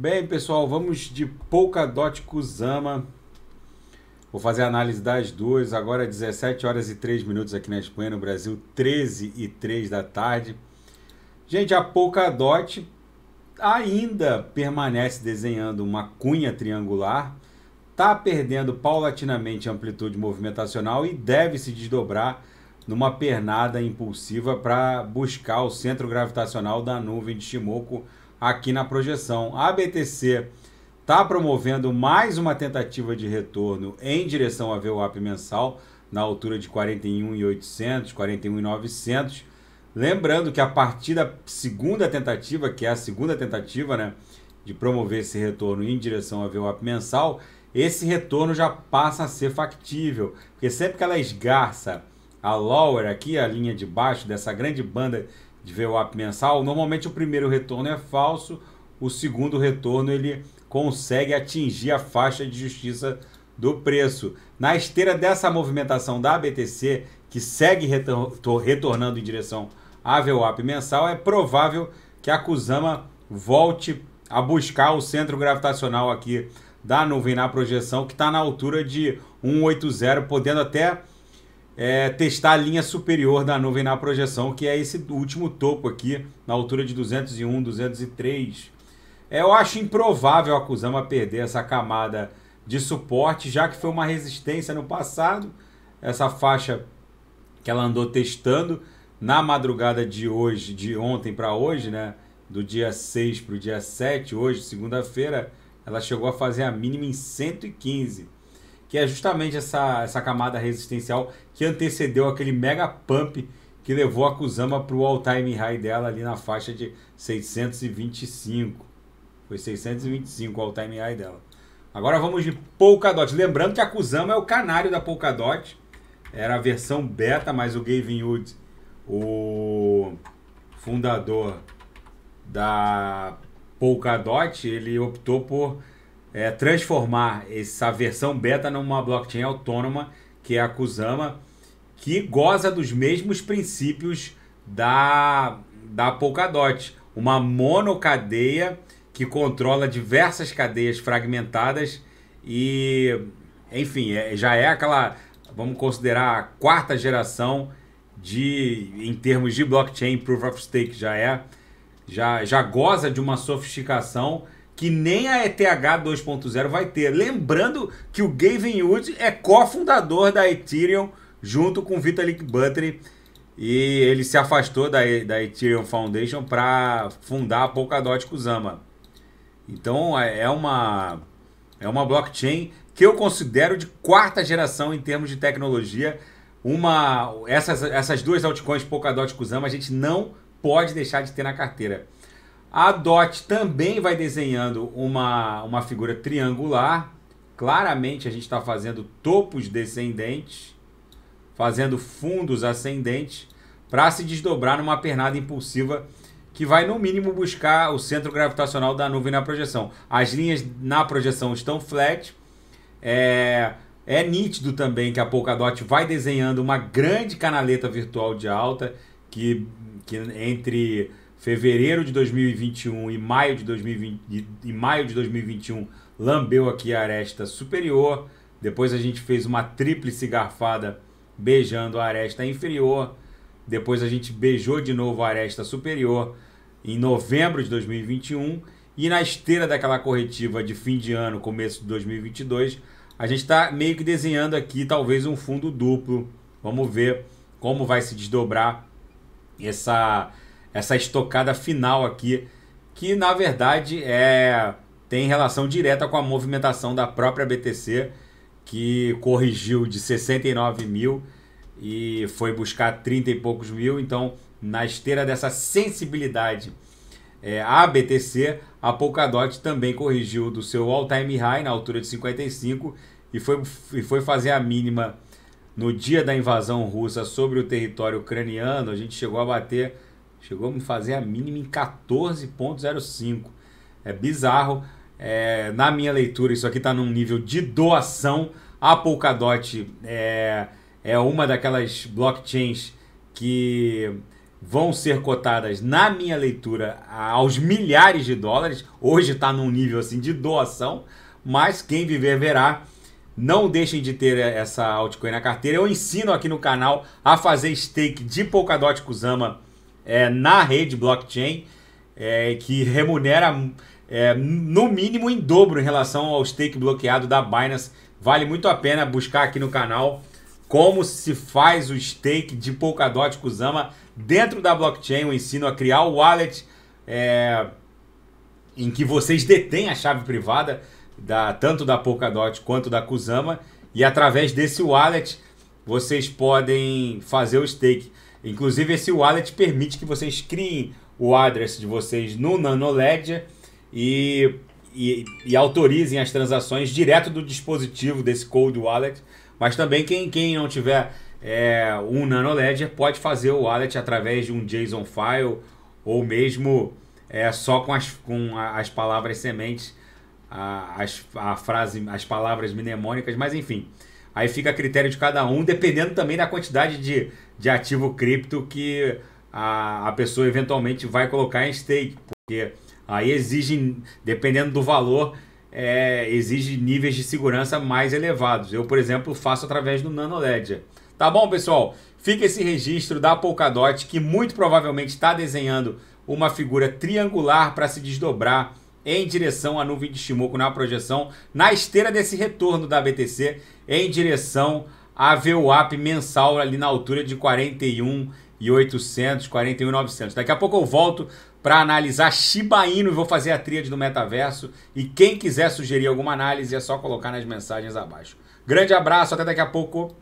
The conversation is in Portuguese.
Bem, pessoal, vamos de Polkadot Kusama. Vou fazer a análise das duas. Agora 17 horas e 3 minutos aqui na Espanha, no Brasil, 13 e 3 da tarde. Gente, a Polkadot ainda permanece desenhando uma cunha triangular, está perdendo paulatinamente amplitude movimentacional e deve se desdobrar numa pernada impulsiva para buscar o centro gravitacional da nuvem de Shimoku aqui na projeção. A BTC está promovendo mais uma tentativa de retorno em direção a VWAP mensal na altura de 41.800, 41.900. Lembrando que a partir da segunda tentativa, que é a segunda tentativa, né, de promover esse retorno em direção a VWAP mensal, esse retorno já passa a ser factível, porque sempre que ela esgarça a lower aqui, a linha de baixo dessa grande banda de VWAP mensal, normalmente o primeiro retorno é falso, o segundo retorno ele consegue atingir a faixa de justiça do preço. Na esteira dessa movimentação da BTC, que segue retornando em direção à VWAP mensal, é provável que a Kusama volte a buscar o centro gravitacional aqui da nuvem na projeção, que está na altura de 180, podendo até é, testar a linha superior da nuvem na projeção, que é esse último topo aqui, na altura de 201, 203. É, eu acho improvável a Kusama perder essa camada de suporte, já que foi uma resistência no passado, essa faixa que ela andou testando na madrugada de hoje, de ontem para hoje, né? Do dia 6 para o dia 7, hoje, segunda-feira, ela chegou a fazer a mínima em 115 que é justamente essa, essa camada resistencial que antecedeu aquele mega pump que levou a Kusama para o all-time high dela ali na faixa de 625. Foi 625 o all-time high dela. Agora vamos de Polkadot. Lembrando que a Kusama é o canário da Polkadot. Era a versão beta, mas o Gavin Wood, o fundador da Polkadot, ele optou por é, transformar essa versão beta numa blockchain autônoma, que é a Kusama, que goza dos mesmos princípios da, da Polkadot. Uma monocadeia que controla diversas cadeias fragmentadas e, enfim, é, já é aquela, vamos considerar a quarta geração de, em termos de blockchain, Proof of Stake, já é, já, já goza de uma sofisticação que nem a ETH 2.0 vai ter. Lembrando que o Gavin Wood é cofundador da Ethereum junto com Vitalik Buterin e ele se afastou da, da Ethereum Foundation para fundar a Polkadot Kusama. Então é, é uma é uma blockchain que eu considero de quarta geração em termos de tecnologia. Uma essas essas duas altcoins Polkadot e Kusama a gente não pode deixar de ter na carteira. A DOT também vai desenhando uma, uma figura triangular. Claramente a gente está fazendo topos descendentes, fazendo fundos ascendentes, para se desdobrar numa pernada impulsiva que vai, no mínimo, buscar o centro gravitacional da nuvem na projeção. As linhas na projeção estão flat. É, é nítido também que a Polkadot vai desenhando uma grande canaleta virtual de alta que, que entre fevereiro de 2021 e maio de, 2020, e, e maio de 2021 lambeu aqui a aresta superior. Depois a gente fez uma tríplice garfada beijando a aresta inferior. Depois a gente beijou de novo a aresta superior em novembro de 2021. E na esteira daquela corretiva de fim de ano, começo de 2022, a gente está meio que desenhando aqui talvez um fundo duplo. Vamos ver como vai se desdobrar essa essa estocada final aqui, que na verdade é tem relação direta com a movimentação da própria BTC, que corrigiu de 69 mil e foi buscar 30 e poucos mil. Então, na esteira dessa sensibilidade é, a BTC, a Polkadot também corrigiu do seu all-time high na altura de 55 e foi, e foi fazer a mínima no dia da invasão russa sobre o território ucraniano. A gente chegou a bater Chegou a me fazer a mínima em 14,05. É bizarro. É, na minha leitura, isso aqui está num nível de doação. A Polkadot é, é uma daquelas blockchains que vão ser cotadas, na minha leitura, aos milhares de dólares. Hoje está num nível assim de doação, mas quem viver verá. Não deixem de ter essa altcoin na carteira. Eu ensino aqui no canal a fazer stake de Polkadot Kusama é, na rede blockchain é, que remunera é, no mínimo em dobro em relação ao stake bloqueado da Binance. Vale muito a pena buscar aqui no canal como se faz o stake de Polkadot Kusama dentro da blockchain. Eu ensino a criar o wallet é, em que vocês detêm a chave privada da, tanto da Polkadot quanto da Kusama e através desse wallet vocês podem fazer o stake. Inclusive, esse wallet permite que vocês criem o address de vocês no NanoLedger e, e, e autorizem as transações direto do dispositivo desse cold wallet. Mas também quem, quem não tiver é, um NanoLedger pode fazer o wallet através de um JSON file ou mesmo é, só com as, com as palavras sementes, a, as, a frase, as palavras mnemônicas, mas enfim. Aí fica a critério de cada um, dependendo também da quantidade de, de ativo cripto que a, a pessoa eventualmente vai colocar em stake. Porque aí exigem, dependendo do valor, é, exige níveis de segurança mais elevados. Eu, por exemplo, faço através do NanoLedger. Tá bom, pessoal? Fica esse registro da Polkadot, que muito provavelmente está desenhando uma figura triangular para se desdobrar em direção à nuvem de Shimoku na projeção, na esteira desse retorno da BTC em direção à VWAP mensal ali na altura de 41.800, 41.900. Daqui a pouco eu volto para analisar Shiba Inu e vou fazer a tríade do metaverso. E quem quiser sugerir alguma análise é só colocar nas mensagens abaixo. Grande abraço, até daqui a pouco.